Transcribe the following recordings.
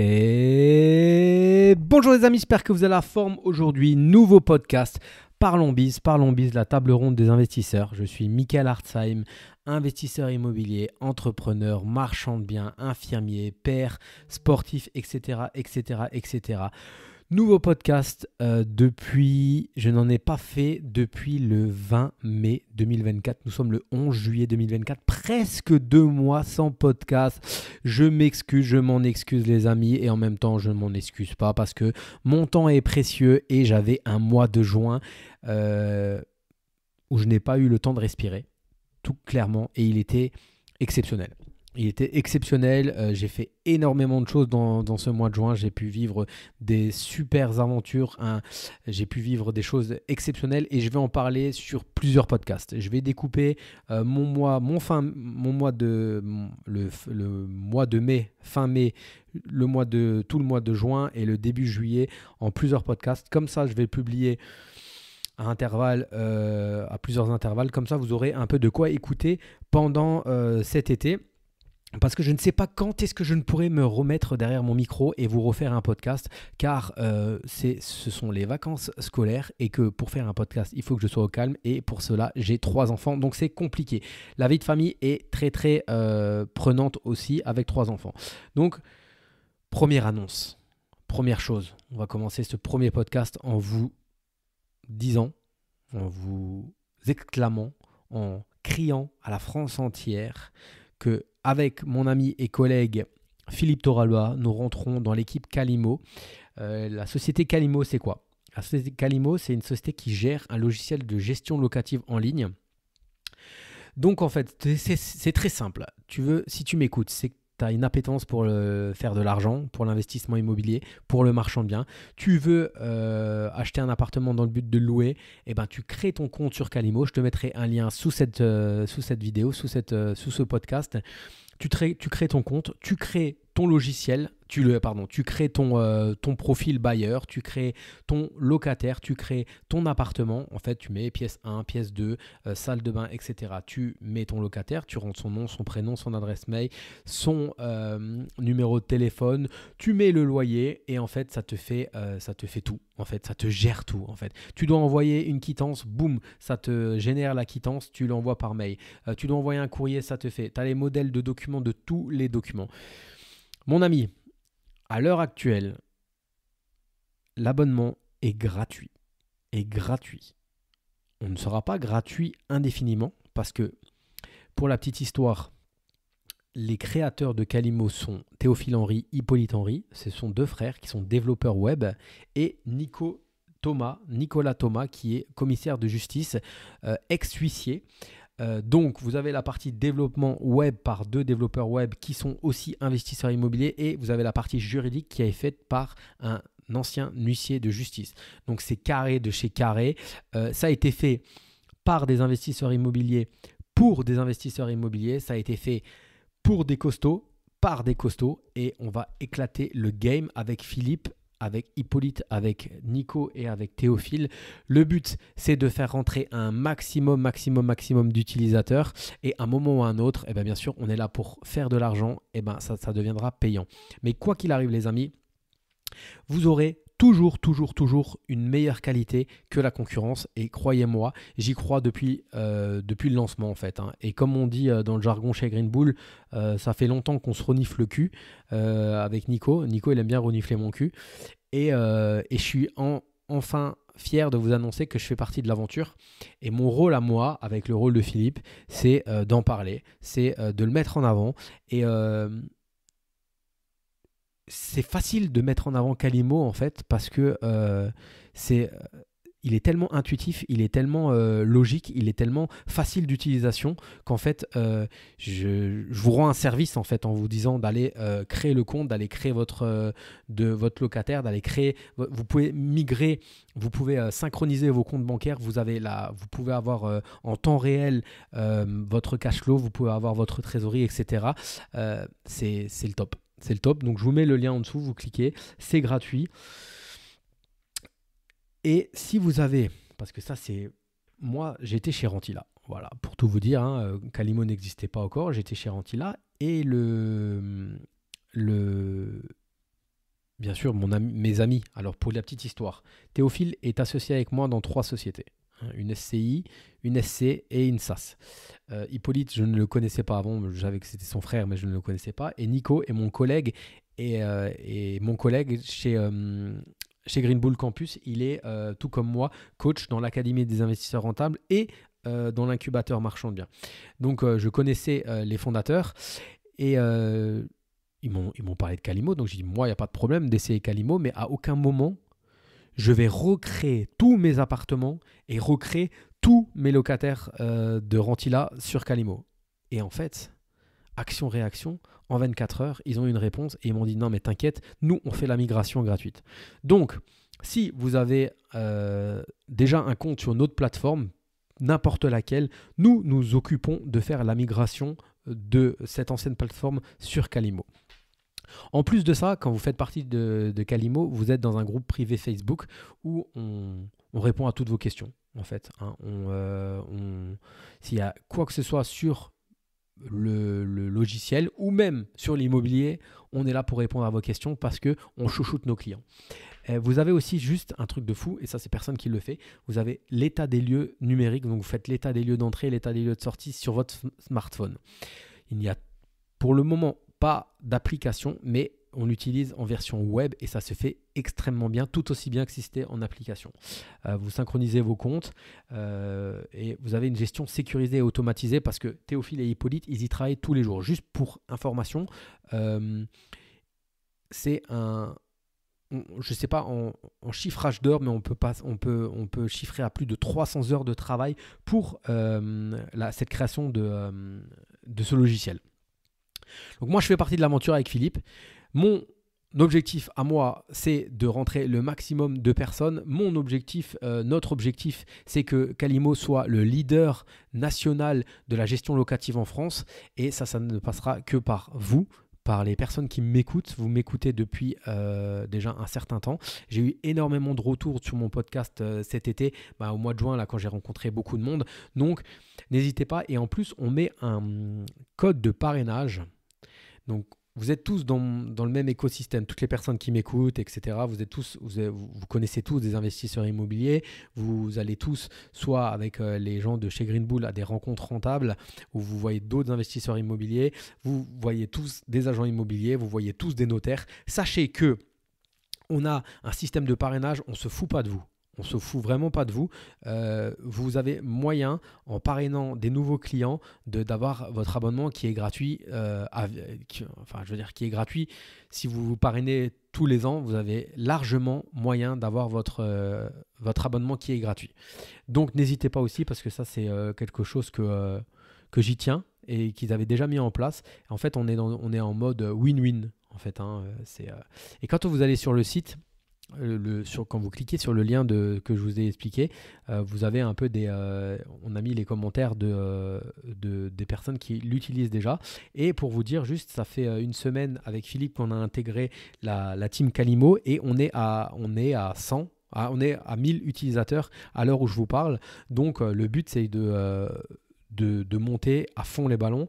Et bonjour les amis, j'espère que vous avez la forme aujourd'hui. Nouveau podcast. Parlons bise, parlons bise, la table ronde des investisseurs. Je suis Michael Hartzheim, investisseur immobilier, entrepreneur, marchand de biens, infirmier, père, sportif, etc., etc., etc. Nouveau podcast euh, depuis, je n'en ai pas fait depuis le 20 mai 2024. Nous sommes le 11 juillet 2024, presque deux mois sans podcast. Je m'excuse, je m'en excuse les amis et en même temps je ne m'en excuse pas parce que mon temps est précieux et j'avais un mois de juin euh, où je n'ai pas eu le temps de respirer, tout clairement, et il était exceptionnel. Il était exceptionnel. Euh, j'ai fait énormément de choses dans, ce mois de juin. J'ai pu vivre des super aventures. J'ai pu vivre des choses exceptionnelles et je vais en parler sur plusieurs podcasts. Je vais découper euh, mon mois, mon fin, mon mois de le, mois de mai, fin mai, le mois de tout le mois de juin et le début juillet en plusieurs podcasts. Comme ça, je vais publier à euh, à plusieurs intervalles. Comme ça, vous aurez un peu de quoi écouter pendant cet été parce que je ne sais pas quand est-ce que je ne pourrai me remettre derrière mon micro et vous refaire un podcast, car euh, ce sont les vacances scolaires et que pour faire un podcast, il faut que je sois au calme et pour cela, j'ai trois enfants, donc c'est compliqué. La vie de famille est très très euh, prenante aussi avec trois enfants. Donc, première annonce, première chose, on va commencer ce premier podcast en vous disant, en vous exclamant, en criant à la France entière que avec mon ami et collègue Philippe Toralba, nous rentrons dans l'équipe Calimo. Euh, la société Calimo, c'est quoi La société Calimo, c'est une société qui gère un logiciel de gestion locative en ligne. Donc en fait, c'est très simple. Tu veux, si tu m'écoutes, c'est tu as une appétence pour faire de l'argent, pour l'investissement immobilier, pour le marchand de biens, tu veux euh, acheter un appartement dans le but de louer, et eh ben tu crées ton compte sur Calimo. Je te mettrai un lien sous cette, euh, sous cette vidéo, sous, cette, euh, sous ce podcast. Tu, tu crées ton compte, tu crées ton logiciel, tu le pardon, tu crées ton, euh, ton profil bailleur, tu crées ton locataire, tu crées ton appartement. En fait, tu mets pièce 1, pièce 2, euh, salle de bain, etc. Tu mets ton locataire, tu rentres son nom, son prénom, son adresse mail, son euh, numéro de téléphone, tu mets le loyer et en fait, ça te fait ça te fait tout. En fait, ça te gère tout. En fait, tu dois envoyer une quittance, boum, ça te génère la quittance, tu l'envoies par mail. tu dois envoyer un courrier, ça te fait. Tu as les modèles de documents de tous les documents. Mon ami, à l'heure actuelle, l'abonnement est gratuit. Est gratuit. On ne sera pas gratuit indéfiniment parce que, pour la petite histoire, les créateurs de Calimo sont Théophile Henry, Hippolyte Henry, ce sont deux frères qui sont développeurs web, et Nico Thomas, Nicolas Thomas, qui est commissaire de justice, euh, ex-huissier, euh, donc, vous avez la partie développement web par deux développeurs web qui sont aussi investisseurs immobiliers et vous avez la partie juridique qui est faite par un ancien huissier de justice. Donc, c'est carré de chez carré. Euh, ça a été fait par des investisseurs immobiliers pour des investisseurs immobiliers. Ça a été fait pour des costauds par des costauds et on va éclater le game avec Philippe avec Hippolyte, avec Nico et avec Théophile. Le but, c'est de faire rentrer un maximum, maximum, maximum d'utilisateurs. Et à un moment ou à un autre, eh ben, bien, sûr, on est là pour faire de l'argent. Et eh bien, ça deviendra payant. Mais quoi qu'il arrive, les amis, vous aurez toujours, toujours, toujours une meilleure qualité que la concurrence. Et croyez-moi, j'y crois depuis, euh, depuis le lancement en fait. Hein. Et comme on dit euh, dans le jargon chez Green Bull, euh, ça fait longtemps qu'on se renifle le cul avec Nico. Nico, il aime bien renifler mon cul. Et, je suis en, enfin fier de vous annoncer que je fais partie de l'aventure. Et mon rôle à moi, avec le rôle de Philippe, c'est d'en parler, c'est de le mettre en avant. Et c'est facile de mettre en avant Calimo en fait parce que euh, c'est euh, il est tellement intuitif, il est tellement euh, logique, il est tellement facile d'utilisation qu'en fait, je, vous rends un service en fait en vous disant d'aller créer le compte, d'aller créer votre de votre locataire, d'aller créer. Vous pouvez migrer, vous pouvez synchroniser vos comptes bancaires. Vous avez vous pouvez avoir en temps réel votre cash flow, vous pouvez avoir votre trésorerie, etc. c'est le top. C'est le top. Donc je vous mets le lien en dessous, vous cliquez, c'est gratuit. Et si vous avez, parce que ça c'est, moi j'étais chez Rantila. voilà, pour tout vous dire, hein, Calimo euh, n'existait pas encore, j'étais chez Rantila. et le, le, bien sûr, mon mes amis. Alors pour la petite histoire, Théophile est associé avec moi dans trois sociétés. Hein, une SCI, une SC et une SAS. Euh, Hippolyte, je ne le connaissais pas avant, j'avais que c'était son frère, mais je ne le connaissais pas. Et Nico est mon collègue, et, euh, mon collègue chez, euh, chez Green Bull Campus, il est, tout comme moi, coach dans l'Académie des investisseurs rentables et dans l'incubateur marchand de biens. Donc je connaissais les fondateurs, et ils m'ont parlé de Calimo, donc j'ai dit, moi, il n'y a pas de problème d'essayer Calimo, mais à aucun moment je vais recréer tous mes appartements et recréer tous mes locataires euh, de Rentila sur Calimo. Et en fait, action-réaction, en 24 heures, ils ont eu une réponse et ils m'ont dit non mais t'inquiète, nous on fait la migration gratuite. Donc, si vous avez euh, déjà un compte sur notre plateforme, n'importe laquelle, nous nous occupons de faire la migration de cette ancienne plateforme sur Calimo. En plus de ça, quand vous faites partie de, de Calimo, vous êtes dans un groupe privé Facebook où on, répond à toutes vos questions, en fait. Hein. Euh, s'il y a quoi que ce soit sur le, logiciel ou même sur l'immobilier, on est là pour répondre à vos questions parce que on chouchoute nos clients. Euh, vous avez aussi juste un truc de fou, et ça c'est personne qui le fait, vous avez l'état des lieux numériques, donc vous faites l'état des lieux d'entrée, l'état des lieux de sortie sur votre smartphone. Il n'y a pour le moment pas d'application, mais on l'utilise en version web et ça se fait extrêmement bien, tout aussi bien que si c'était en application. Euh, vous synchronisez vos comptes euh, et vous avez une gestion sécurisée et automatisée parce que Théophile et Hippolyte, ils y travaillent tous les jours. Juste pour information, euh, c'est un, je sais pas en, chiffrage d'heures, mais on peut, pas, on, peut, on peut chiffrer à plus de 300 heures de travail pour cette création de ce logiciel. Donc moi, je fais partie de l'aventure avec Philippe. Mon objectif à moi, c'est de rentrer le maximum de personnes. Mon objectif, euh, notre objectif, c'est que Calimo soit le leader national de la gestion locative en France. Et ça, ça ne passera que par vous, par les personnes qui m'écoutent. Vous m'écoutez depuis euh, déjà un certain temps. J'ai eu énormément de retours sur mon podcast euh, cet été, bah, au mois de juin, là, quand j'ai rencontré beaucoup de monde. Donc, n'hésitez pas. Et en plus, on met un code de parrainage donc, vous êtes tous dans, le même écosystème, toutes les personnes qui m'écoutent, etc. Vous êtes tous, vous, vous, connaissez tous des investisseurs immobiliers. Vous allez tous, soit avec euh, les gens de chez Green Bull à des rencontres rentables où vous voyez d'autres investisseurs immobiliers. Vous voyez tous des agents immobiliers. Vous voyez tous des notaires. Sachez que on a un système de parrainage. On se fout pas de vous on se fout vraiment pas de vous. Euh, vous avez moyen, en parrainant des nouveaux clients, d'avoir votre abonnement qui est gratuit. Euh, enfin, je veux dire, qui est gratuit. Si vous vous parrainez tous les ans, vous avez largement moyen d'avoir votre, euh, votre abonnement qui est gratuit. Donc, n'hésitez pas aussi, parce que ça, c'est quelque chose que, que j'y tiens et qu'ils avaient déjà mis en place. En fait, on est, on est en mode win-win. En fait, hein, et quand vous allez sur le site, sur, quand vous cliquez sur le lien de, que je vous ai expliqué, euh, vous avez un peu des. Euh, on a mis les commentaires euh, de, des personnes qui l'utilisent déjà. Et pour vous dire juste, ça fait une semaine avec Philippe qu'on a intégré la, team Calimo et on est à, on est à 100. on est à 1000 utilisateurs à l'heure où je vous parle. Donc le but c'est de, de monter à fond les ballons.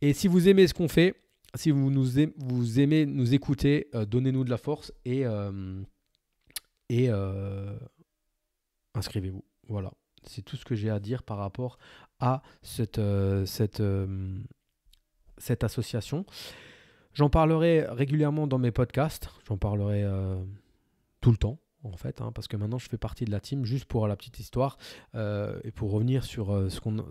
Et si vous aimez ce qu'on fait, si vous, nous aimez, vous aimez nous écouter, euh, donnez-nous de la force et, euh, euh, inscrivez-vous. Voilà, c'est tout ce que j'ai à dire par rapport à cette, cette, cette association. J'en parlerai régulièrement dans mes podcasts, j'en parlerai tout le temps en fait, hein, parce que maintenant je fais partie de la team, juste pour la petite histoire, et pour revenir sur ce qu'on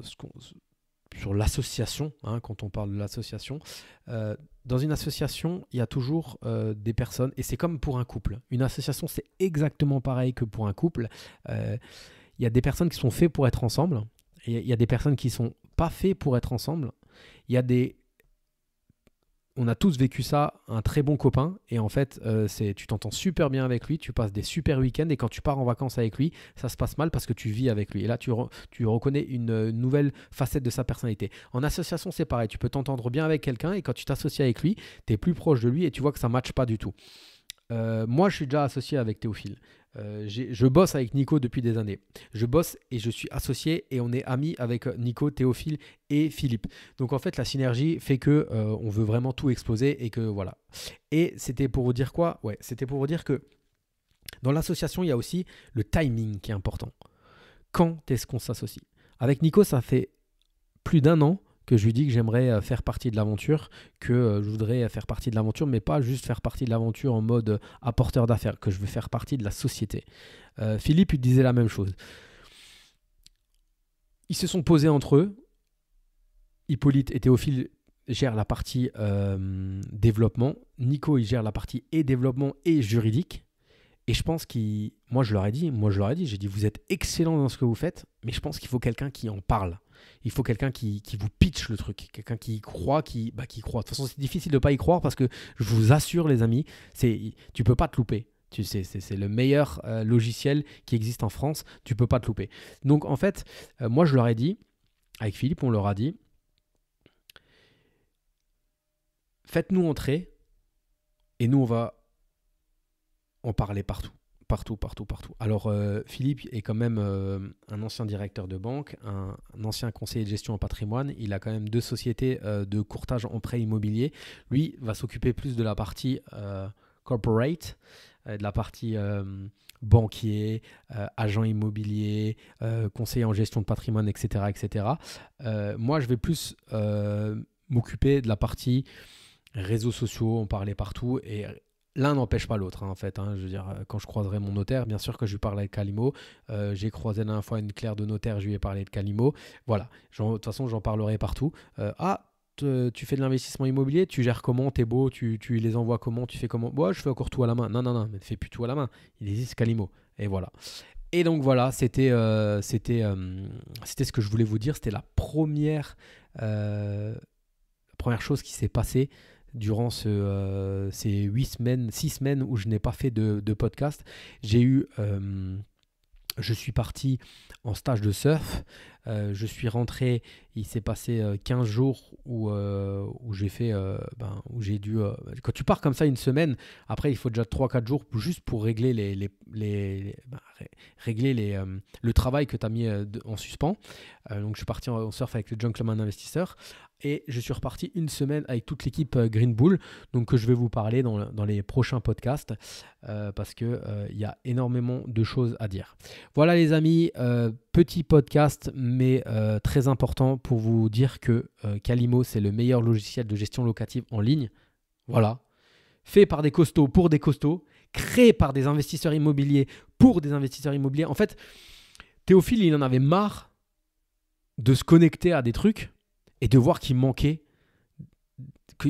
sur l'association, hein, quand on parle de l'association, euh, dans une association, il y a toujours euh, des personnes, et c'est comme pour un couple. Une association, c'est exactement pareil que pour un couple. Euh, il y a des personnes qui sont faites pour être ensemble, il y a des personnes qui ne sont pas faites pour être ensemble. Il y a des on a tous vécu ça, un très bon copain, et en fait, euh, c'est, tu t'entends super bien avec lui, tu passes des super week-ends, et quand tu pars en vacances avec lui, ça se passe mal parce que tu vis avec lui. Et là, tu, reconnais une, euh, une nouvelle facette de sa personnalité. En association, c'est pareil, tu peux t'entendre bien avec quelqu'un, et quand tu t'associes avec lui, tu es plus proche de lui, et tu vois que ça ne matche pas du tout. Euh, moi, je suis déjà associé avec Théophile. Euh, je bosse avec Nico depuis des années. Je bosse et je suis associé et on est amis avec euh, Nico, Théophile et Philippe. Donc en fait, la synergie fait que on veut vraiment tout exploser et que voilà. Et c'était pour vous dire quoi Ouais, c'était pour vous dire que dans l'association, il y a aussi le timing qui est important. Quand est-ce qu'on s'associe Avec Nico, ça fait plus d'un an que je lui dis que j'aimerais euh, faire partie de l'aventure, que euh, je voudrais euh, faire partie de l'aventure, mais pas juste faire partie de l'aventure en mode apporteur d'affaires, que je veux faire partie de la société. Philippe il disait la même chose. Ils se sont posés entre eux. Hippolyte et Théophile gèrent la partie développement. Nico, il gère la partie et développement et juridique. Et je pense qu'il. Moi, je leur ai dit, moi, je leur ai dit, j'ai dit, vous êtes excellent dans ce que vous faites, mais je pense qu'il faut quelqu'un qui en parle. Il faut quelqu'un qui, qui, vous pitch le truc, quelqu'un qui y croit, qui, bah, qui croit. De toute façon, c'est difficile de pas y croire parce que je vous assure, les amis, c'est tu peux pas te louper. Tu sais, c'est le meilleur euh, logiciel qui existe en France. Tu peux pas te louper. Donc, en fait, euh, moi, je leur ai dit, avec Philippe, on leur a dit, faites-nous entrer et nous, on va on parlait partout. Partout, partout, partout. Alors, euh, Philippe est quand même euh, un ancien directeur de banque, un, ancien conseiller de gestion en patrimoine. Il a quand même deux sociétés euh, de courtage en prêt immobilier. Lui va s'occuper plus de la partie corporate, de la partie banquier, agent immobilier, conseiller en gestion de patrimoine, etc. etc. moi, je vais plus m'occuper de la partie réseaux sociaux, on parlait partout, et l'un n'empêche pas l'autre, hein, en fait. Hein. je veux dire, euh, quand je croiserai mon notaire, bien sûr que je lui parlerai de Calimo. Euh, j'ai croisé la dernière fois une claire de notaire, je lui ai parlé de Calimo. Voilà. De toute façon, j'en parlerai partout. Euh, ah, tu fais de l'investissement immobilier, tu gères comment, t'es beau, tu, les envoies comment, tu fais comment. Moi, je fais encore tout à la main. Non, non, non, mais ne fais plus tout à la main. Il existe Calimo. Et voilà. Et donc voilà, c'était c'était ce que je voulais vous dire. C'était la première, la première chose qui s'est passée durant euh, ces huit semaines, six semaines où je n'ai pas fait de, podcast. J'ai eu, euh, je suis parti en stage de surf euh, je suis rentré, il s'est passé 15 euh, jours où, euh, où j'ai fait, ben, où j'ai dû. quand tu pars comme ça une semaine, après il faut déjà 3-4 jours juste pour régler, les, ben, régler les, le travail que tu as mis en suspens. donc je suis parti en, surf avec le Junkleman Investisseur et je suis reparti une semaine avec toute l'équipe Green Bull, donc que je vais vous parler dans, les prochains podcasts, parce qu'il il y a énormément de choses à dire. Voilà les amis, petit podcast, mais euh, très important pour vous dire que Calimo, euh, c'est le meilleur logiciel de gestion locative en ligne. Voilà. Fait par des costauds pour des costauds, créé par des investisseurs immobiliers pour des investisseurs immobiliers. En fait, Théophile, il en avait marre de se connecter à des trucs et de voir qu'il manquait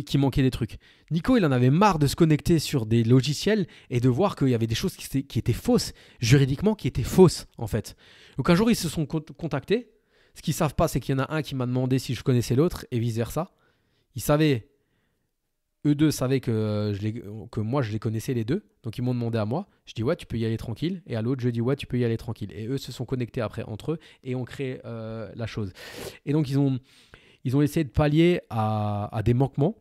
qui manquait des trucs. Nico, il en avait marre de se connecter sur des logiciels et de voir qu'il y avait des choses qui, étaient fausses, juridiquement qui étaient fausses en fait. Donc un jour, ils se sont contactés. Ce qu'ils savent pas, c'est qu'il y en a un qui m'a demandé si je connaissais l'autre et vice-versa. Ils savaient, eux deux savaient que, euh, je les, que moi, je les connaissais les deux. Donc ils m'ont demandé à moi. Je dis ouais, tu peux y aller tranquille. Et à l'autre, je dis ouais, tu peux y aller tranquille. Et eux se sont connectés après entre eux et ont créé euh, la chose. Et donc ils ont ils ont essayé de pallier à, des manquements.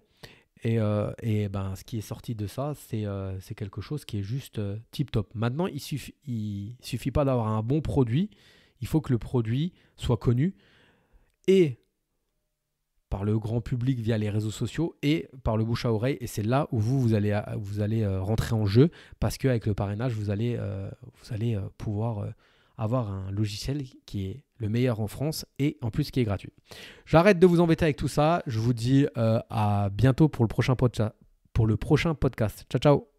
Et, euh, ben, ce qui est sorti de ça, c'est euh, quelque chose qui est juste euh, tip top. Maintenant, il suffit, suffit pas d'avoir un bon produit. Il faut que le produit soit connu et par le grand public via les réseaux sociaux et par le bouche à oreille. Et c'est là où vous, vous allez, vous allez rentrer en jeu parce qu'avec le parrainage, vous allez pouvoir avoir un logiciel qui est le meilleur en France et en plus qui est gratuit. J'arrête de vous embêter avec tout ça. Je vous dis euh, à bientôt pour le prochain podcast. Ciao, ciao